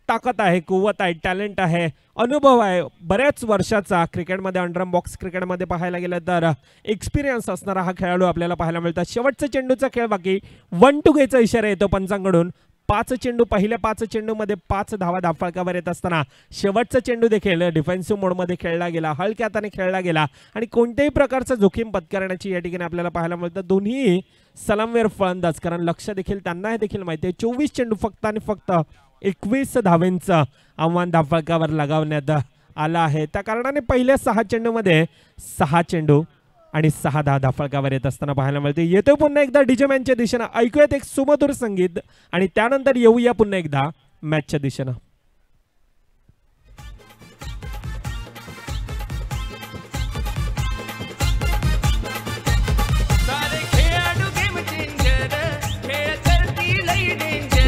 S1: ताकद आहे कुवत आहे टॅलेंट आहे अनुभव आहे बऱ्याच वर्षाचा क्रिकेटमध्ये अंडरम बॉक्स क्रिकेटमध्ये पाहायला गेलं तर एक्सपिरियन्स असणारा हा खेळाडू आपल्याला पाहायला मिळतात शेवटचा चेंडूचा खेळ बाकी वन टू घ्यायचा इशारा येतो पंचांकडून पाच चेंडू पहिल्या पाच चेंडूमध्ये पाच धावा धाफळकावर येत असताना शेवटचा चेंडू देखील डिफेन्सिव्ह मोडमध्ये खेळला गेला हलक्या हाताने खेळला गेला आणि कोणत्याही प्रकारचं जोखीम पत्करण्याची या ठिकाणी आपल्याला पाहायला मिळतं दोन्ही सलामवेर फलंदाज कारण लक्ष देखील त्यांना हे देखील माहिती आहे चोवीस चेंडू फक्त आणि फक्त एकवीस धावेंचं आव्हान धाफळकावर लगावण्यात आलं आहे त्या कारणाने पहिल्या सहा चेंडूमध्ये सहा चेंडू आणि सहा दहा धाफळकावर येत असताना पाहायला मिळते येतो पुन्हा एकदा मॅनच्या दिशेनं ऐकूयात एक सुमधुर संगीत आणि त्यानंतर येऊया पुन्हा एकदा मॅचच्या दिशेनं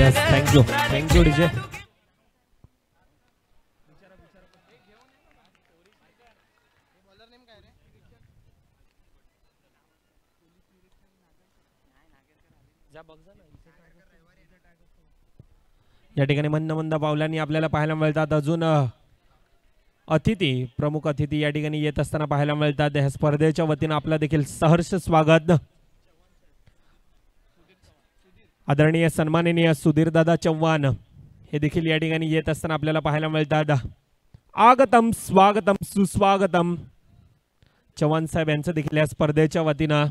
S2: यस थँक्यू थँक्यू डीजे
S1: या ठिकाणी मंद मंद पावलांनी आपल्याला पाहायला मिळतात अजून अतिथी प्रमुख अतिथी या ठिकाणी येत असताना पाहायला मिळतात या स्पर्धेच्या वतीनं आपलं देखील सहर्ष स्वागत आदरणीय सन्माननीय सुधीरदादा चव्हाण हे देखील या ठिकाणी येत असताना आपल्याला पाहायला मिळतात आगतम स्वागतम सुस्वागतम चव्हाण साहेब यांचं देखील या स्पर्धेच्या वतीनं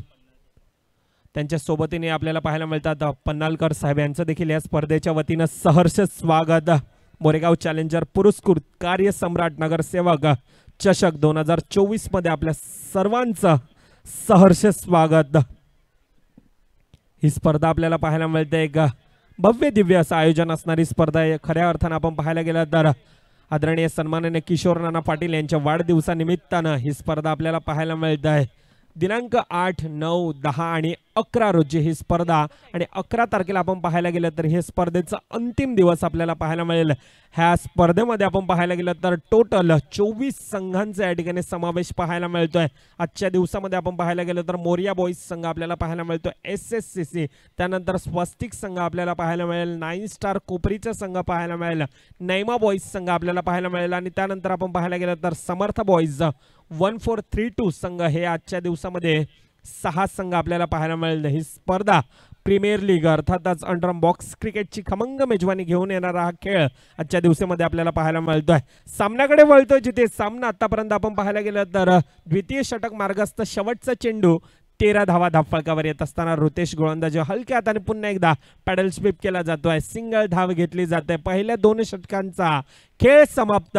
S1: त्यांच्या सोबतीने आपल्याला पाहायला मिळतात पन्नालकर साहेब यांचं देखील या स्पर्धेच्या वतीनं सहर्ष स्वागत मोरेगाव चॅलेंजर पुरस्कृत सम्राट नगरसेवक चषक दोन हजार चोवीसमध्ये आपल्या सर्वांचं सहर्ष स्वागत ही स्पर्धा आपल्याला पाहायला मिळते एक भव्य दिव्य असं आयोजन असणारी स्पर्धा आहे खऱ्या अर्थानं आपण पाहायला गेला तर आदरणीय सन्माननीय किशोर नाना पाटील यांच्या वाढदिवसानिमित्तानं ही स्पर्धा आपल्याला पाहायला मिळत आहे दिनांक आठ नऊ दहा आणि अकरा रोजी ही स्पर्धा आणि अकरा तारखेला आपण पाहायला गेलं तर हे स्पर्धेचा अंतिम दिवस आपल्याला पाहायला मिळेल ह्या स्पर्धेमध्ये आपण पाहायला गेलं तर टोटल चोवीस संघांचा या ठिकाणी समावेश पाहायला मिळतोय आजच्या दिवसामध्ये आपण पाहायला गेलं तर मोरिया बॉईज संघ आपल्याला पाहायला मिळतो एस एस सी सी त्यानंतर स्वस्तिक संघ आपल्याला पाहायला मिळेल नाईन स्टार कोपरीचा संघ पाहायला मिळेल नैमा बॉईज संघ आपल्याला पाहायला मिळेल आणि त्यानंतर आपण पाहायला गेलं तर Samarth boys one four three two संघ हे आजच्या दिवसामध्ये सहा संघ आपल्याला पाहायला मिळेल ही स्पर्धा प्रीमियर लीग अर्थातच अंडरम बॉक्स क्रिकेटची खमंग मेजवानी घेऊन येणारा हा खेळ आजच्या दिवसामध्ये आपल्याला पाहायला मिळतोय सामन्याकडे वळतोय जिथे सामना आतापर्यंत आपण पाहायला गेलं तर द्वितीय षटक मार्गस्थ शेवटचा चेंडू तेरा धावा धाफळकावर येत असताना रुतेश गोळंदाज हलक्या हाताने पुन्हा एकदा पॅडल स्वीप केला जातोय सिंगल धाव घेतली जाते पहिल्या दोन षटकांचा खेळ समाप्त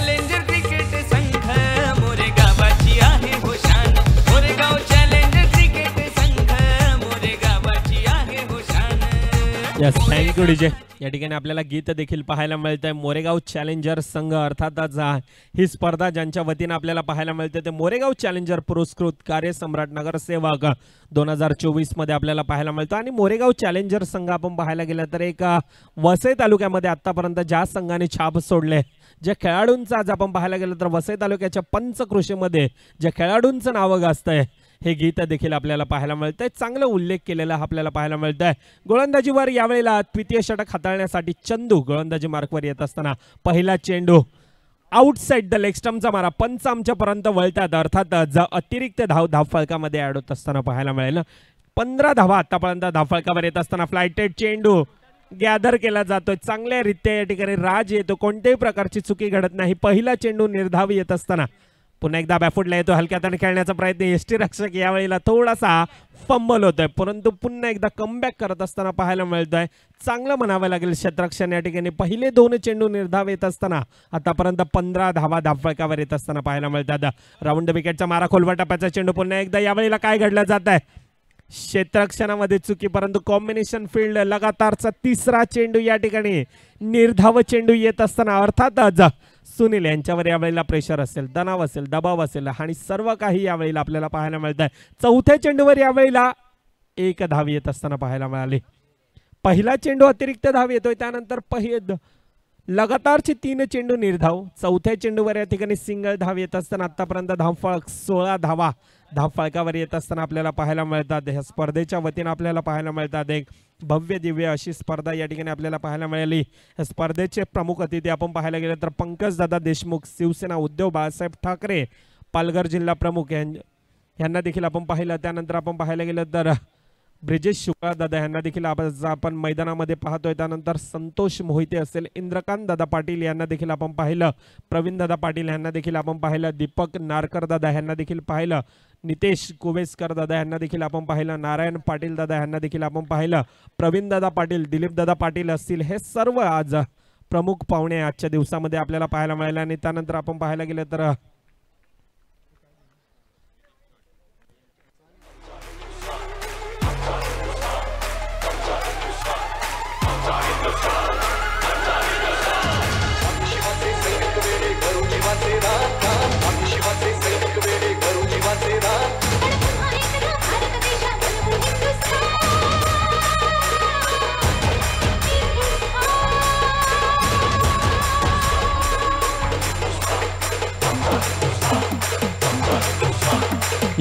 S2: थँक्यू डीजे
S1: या ठिकाणी आपल्याला गीत देखील पाहायला मिळतंय आहे मोरेगाव चॅलेंजर संघ अर्थातच ही स्पर्धा ज्यांच्या वतीने आपल्याला पाहायला मिळते ते मोरेगाव चॅलेंजर पुरस्कृत कार्यसम्राट नगरसेवक दोन हजार चोवीसमध्ये आपल्याला पाहायला मिळतं आणि मोरेगाव चॅलेंजर संघ आपण पाहायला गेलं तर एक वसई तालुक्यामध्ये आत्तापर्यंत ज्या संघाने छाप सोडले ज्या खेळाडूंचं आज आपण पाहायला गेलं तर वसई तालुक्याच्या पंचकृषीमध्ये ज्या खेळाडूंचं नावं गाजतंय हे गीत देखील आपल्याला पाहायला मिळतंय आहे चांगला उल्लेख केलेला आपल्याला पाहायला मिळतं आहे गोलंदाजीवर यावेळेला द्वितीय षटक हाताळण्यासाठी चंदू गोलंदाजी मार्कवर येत असताना पहिला चेंडू आउटसाईड द लेगस्टमचा मारा पंच आमच्यापर्यंत वळतात अर्थात अतिरिक्त धाव धावफळकामध्ये ॲड होत असताना पाहायला मिळेल पंधरा धावा आतापर्यंत धावफळकावर येत असताना फ्लायटेड चेंडू गॅदर केला जातोय चांगल्या रीत्या या ठिकाणी राज येतो कोणत्याही प्रकारची चुकी घडत नाही पहिला चेंडू निर्धाव येत असताना पुन्हा एकदा बॅफुटला येतो हलक्या तण खेळण्याचा प्रयत्न रक्षक यावेळीला थोडासा फंबल होतोय परंतु पुन्हा एकदा कमबॅक करत असताना पाहायला मिळतोय चांगलं म्हणावं लागेल क्षेत्रक्षण या ठिकाणी पहिले दोन चेंडू निर्धाव येत असताना आतापर्यंत पंधरा धावा धावफळकावर येत असताना पाहायला मिळतात राऊंड विकेटचा मारा खोलवा टप्प्याचा चेंडू पुन्हा एकदा यावेळेला काय घडलं जात आहे क्षेत्रक्षणामध्ये चुकी परंतु कॉम्बिनेशन फील्ड लगातारचा तिसरा चेंडू या ठिकाणी निर्धाव चेंडू येत असताना अर्थातच सुनील यांच्यावर यावेळेला प्रेशर असेल तणाव असेल दबाव असेल आणि सर्व काही यावेळेला आपल्याला पाहायला मिळत आहे चौथ्या चेंडूवर यावेळेला एक धाव येत असताना पाहायला मिळाले पहिला चेंडू अतिरिक्त धाव येतोय त्यानंतर पहि लगातारचे तीन चेंडू निर्धाव चौथ्या चेंडूवर या ठिकाणी सिंगल धाव येत असताना आतापर्यंत धावफळ सोळा धावा धावफळकावर येत असताना आपल्याला पाहायला मिळतात ह्या स्पर्धेच्या वतीनं आपल्याला पाहायला मिळतात एक भव्य दिव्य अशी स्पर्धा या ठिकाणी आपल्याला पाहायला मिळाली या स्पर्धेचे प्रमुख अतिथी आपण पाहायला गेलं तर पंकजदादा देशमुख शिवसेना उद्धव बाळासाहेब ठाकरे पालघर जिल्हा प्रमुख यांना देखील आपण पाहिलं त्यानंतर आपण पाहायला गेलं तर ब्रिजेश शुक्ला दादा यांना देखील आज आपण मैदानामध्ये पाहतोय त्यानंतर संतोष मोहिते असेल इंद्रकांत दादा पाटील यांना देखील आपण पाहिलं प्रवीण दादा पाटील यांना देखील आपण पाहिलं दीपक नारकर दादा यांना देखील पाहिलं नितेश कुवेसकर दादा यांना देखील आपण पाहिलं नारायण पाटील दादा यांना देखील आपण पाहिलं प्रवीण दादा पाटील दिलीप दादा पाटील असतील हे सर्व आज प्रमुख पाहुणे आजच्या दिवसामध्ये आपल्याला पाहायला मिळाले आणि त्यानंतर आपण पाहायला गेलं तर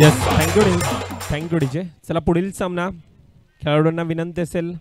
S1: येस थँक्यू थँक्यू डीजे चला पुढील सामना खेळाडूंना विनंती असेल